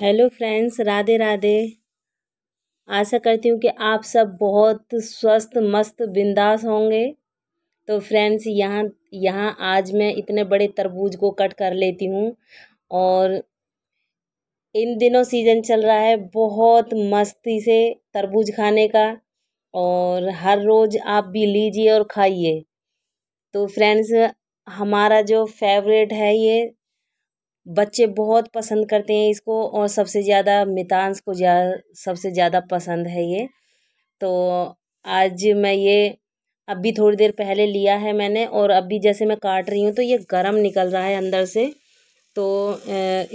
hello friends Radhe Radhe आशा करती हूँ कि आप सब बहुत स्वस्थ मस्त बिंदास होंगे तो फ्रेंड्स यहाँ यहाँ आज मैं इतने बड़े तरबूज को कट कर लेती हूँ और इन दिनों सीज़न चल रहा है बहुत मस्ती से तरबूज खाने का और हर रोज़ आप भी लीजिए और खाइए तो फ्रेंड्स हमारा जो फेवरेट है ये बच्चे बहुत पसंद करते हैं इसको और सबसे ज़्यादा मितानस को सबसे ज़्यादा पसंद है ये तो आज मैं ये अभी थोड़ी देर पहले लिया है मैंने और अभी जैसे मैं काट रही हूँ तो ये गर्म निकल रहा है अंदर से तो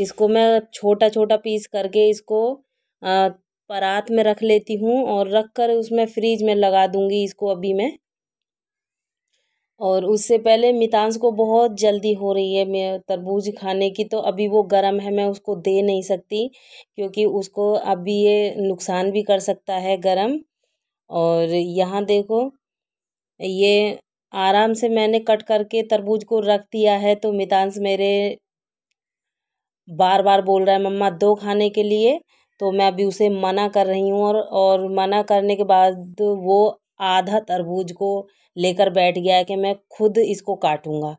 इसको मैं छोटा छोटा पीस करके इसको परात में रख लेती हूँ और रख कर उसमें फ्रीज में लगा दूँगी इसको अभी मैं और उससे पहले मितांश को बहुत जल्दी हो रही है मैं तरबूज खाने की तो अभी वो गर्म है मैं उसको दे नहीं सकती क्योंकि उसको अभी ये नुकसान भी कर सकता है गर्म और यहाँ देखो ये आराम से मैंने कट करके तरबूज को रख दिया है तो मितांश मेरे बार बार बोल रहा है मम्मा दो खाने के लिए तो मैं अभी उसे मना कर रही हूँ और और मना करने के बाद वो आधा तरबूज को लेकर बैठ गया है कि मैं खुद इसको काटूँगा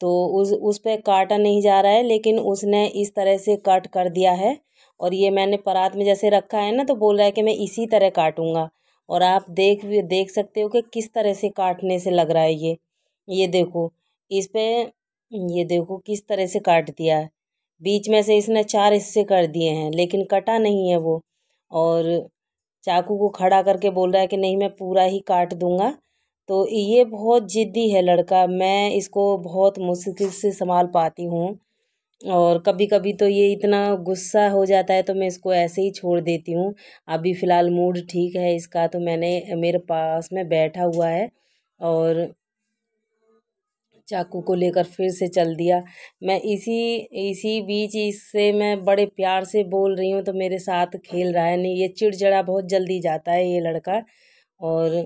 तो उस उस पर काटा नहीं जा रहा है लेकिन उसने इस तरह से कट कर दिया है और ये मैंने परात में जैसे रखा है ना तो बोल रहा है कि मैं इसी तरह काटूँगा और आप देख भी देख सकते हो कि किस तरह से काटने से लग रहा है ये ये देखो इस पर ये देखो किस तरह से काट दिया है बीच में से इसने चार हिस्से कर दिए हैं लेकिन कटा नहीं है वो और चाकू को खड़ा करके बोल रहा है कि नहीं मैं पूरा ही काट दूंगा तो ये बहुत ज़िद्दी है लड़का मैं इसको बहुत मुश्किल से संभाल पाती हूँ और कभी कभी तो ये इतना गुस्सा हो जाता है तो मैं इसको ऐसे ही छोड़ देती हूँ अभी फ़िलहाल मूड ठीक है इसका तो मैंने मेरे पास में बैठा हुआ है और चाकू को लेकर फिर से चल दिया मैं इसी इसी बीच इससे मैं बड़े प्यार से बोल रही हूँ तो मेरे साथ खेल रहा है नहीं ये चिड़चिड़ा बहुत जल्दी जाता है ये लड़का और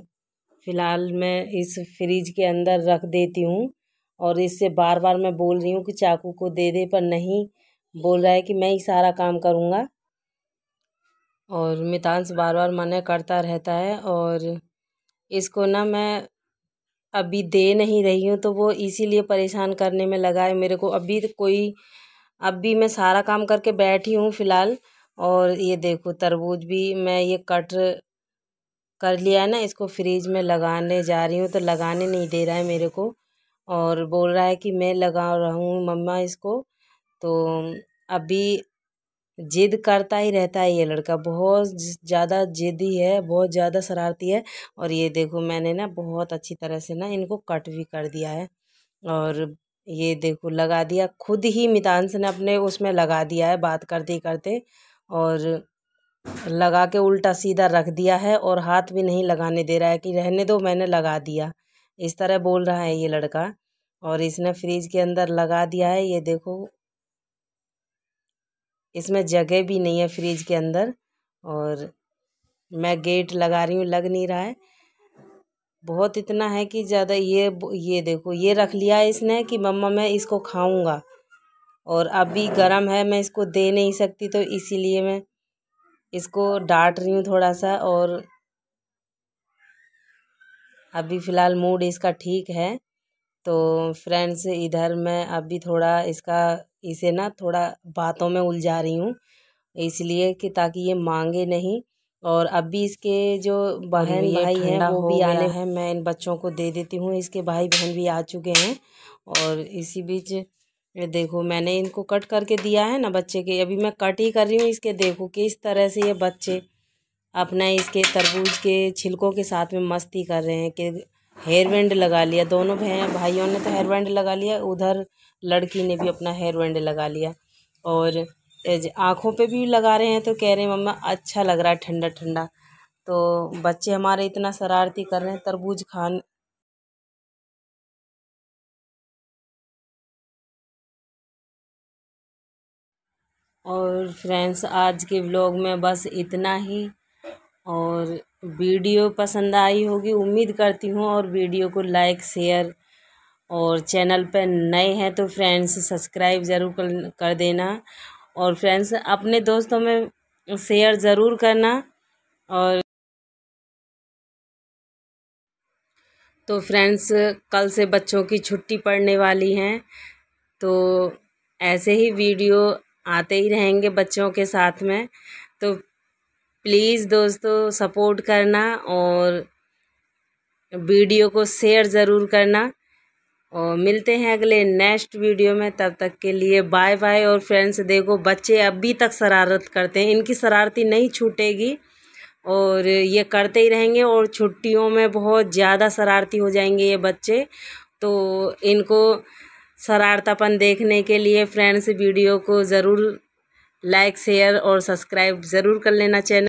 फ़िलहाल मैं इस फ्रिज के अंदर रख देती हूँ और इससे बार बार मैं बोल रही हूँ कि चाकू को दे दे पर नहीं बोल रहा है कि मैं ही सारा काम करूँगा और मितांश बार बार मना करता रहता है और इसको ना मैं अभी दे नहीं रही हूँ तो वो इसीलिए परेशान करने में लगा है मेरे को अभी तो कोई अभी मैं सारा काम करके बैठी हूँ फ़िलहाल और ये देखो तरबूज भी मैं ये कट कर लिया है ना इसको फ्रिज में लगाने जा रही हूँ तो लगाने नहीं दे रहा है मेरे को और बोल रहा है कि मैं लगा रहा हूँ मम्मा इसको तो अभी ज़िद करता ही रहता है ये लड़का बहुत ज़्यादा जिदी है बहुत ज़्यादा शरारती है और ये देखो मैंने ना बहुत अच्छी तरह से ना इनको कट भी कर दिया है और ये देखो लगा दिया खुद ही मितांश ने अपने उसमें लगा दिया है बात करते करते और लगा के उल्टा सीधा रख दिया है और हाथ भी नहीं लगाने दे रहा है कि रहने दो मैंने लगा दिया इस तरह बोल रहा है ये लड़का और इसने फ्रिज के अंदर लगा दिया है ये देखो इसमें जगह भी नहीं है फ्रिज के अंदर और मैं गेट लगा रही हूँ लग नहीं रहा है बहुत इतना है कि ज़्यादा ये ये देखो ये रख लिया है इसने कि मम्मा मैं इसको खाऊंगा और अभी गर्म है मैं इसको दे नहीं सकती तो इसीलिए मैं इसको डांट रही हूँ थोड़ा सा और अभी फ़िलहाल मूड इसका ठीक है तो फ्रेंड्स इधर मैं अभी थोड़ा इसका इसे ना थोड़ा बातों में उलझा रही हूँ इसलिए कि ताकि ये मांगे नहीं और अभी इसके जो बहन भाई हैं वो भी आने हैं मैं इन बच्चों को दे देती हूँ इसके भाई बहन भी आ चुके हैं और इसी बीच देखो मैंने इनको कट करके दिया है ना बच्चे के अभी मैं कट ही कर रही हूँ इसके देखो कि इस तरह से ये बच्चे अपना इसके तरबूज के छिलकों के साथ में मस्ती कर रहे हैं कि हेयर बैंड लगा लिया दोनों भैया भाइयों ने तो हेयर बैंड लगा लिया उधर लड़की ने भी अपना हेयर बैंड लगा लिया और आँखों पे भी लगा रहे हैं तो कह रहे हैं मम्मा अच्छा लग रहा है ठंडा ठंडा तो बच्चे हमारे इतना शरारती कर रहे हैं तरबूज खान और फ्रेंड्स आज के ब्लॉग में बस इतना ही और वीडियो पसंद आई होगी उम्मीद करती हूँ और वीडियो को लाइक शेयर और चैनल पर नए हैं तो फ्रेंड्स सब्सक्राइब ज़रूर कर कर देना और फ्रेंड्स अपने दोस्तों में शेयर ज़रूर करना और तो फ्रेंड्स कल से बच्चों की छुट्टी पड़ने वाली हैं तो ऐसे ही वीडियो आते ही रहेंगे बच्चों के साथ में तो प्लीज़ दोस्तों सपोर्ट करना और वीडियो को शेयर ज़रूर करना और मिलते हैं अगले नेक्स्ट वीडियो में तब तक के लिए बाय बाय और फ्रेंड्स देखो बच्चे अभी तक शरारत करते हैं इनकी शरारती नहीं छूटेगी और ये करते ही रहेंगे और छुट्टियों में बहुत ज़्यादा शरारती हो जाएंगे ये बच्चे तो इनको शरारतापन देखने के लिए फ्रेंड्स वीडियो को ज़रूर लाइक शेयर और सब्सक्राइब ज़रूर कर लेना चैनल